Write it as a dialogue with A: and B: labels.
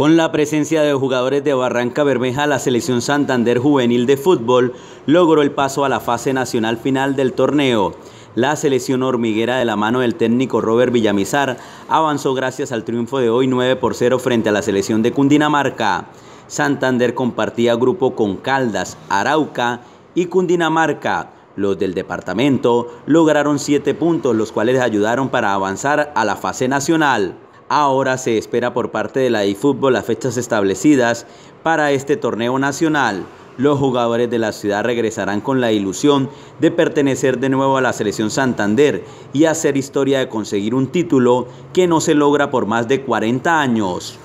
A: Con la presencia de jugadores de Barranca Bermeja, la selección Santander Juvenil de Fútbol logró el paso a la fase nacional final del torneo. La selección hormiguera de la mano del técnico Robert Villamizar avanzó gracias al triunfo de hoy 9 por 0 frente a la selección de Cundinamarca. Santander compartía grupo con Caldas, Arauca y Cundinamarca. Los del departamento lograron 7 puntos, los cuales ayudaron para avanzar a la fase nacional. Ahora se espera por parte de la E-Fútbol las fechas establecidas para este torneo nacional. Los jugadores de la ciudad regresarán con la ilusión de pertenecer de nuevo a la selección Santander y hacer historia de conseguir un título que no se logra por más de 40 años.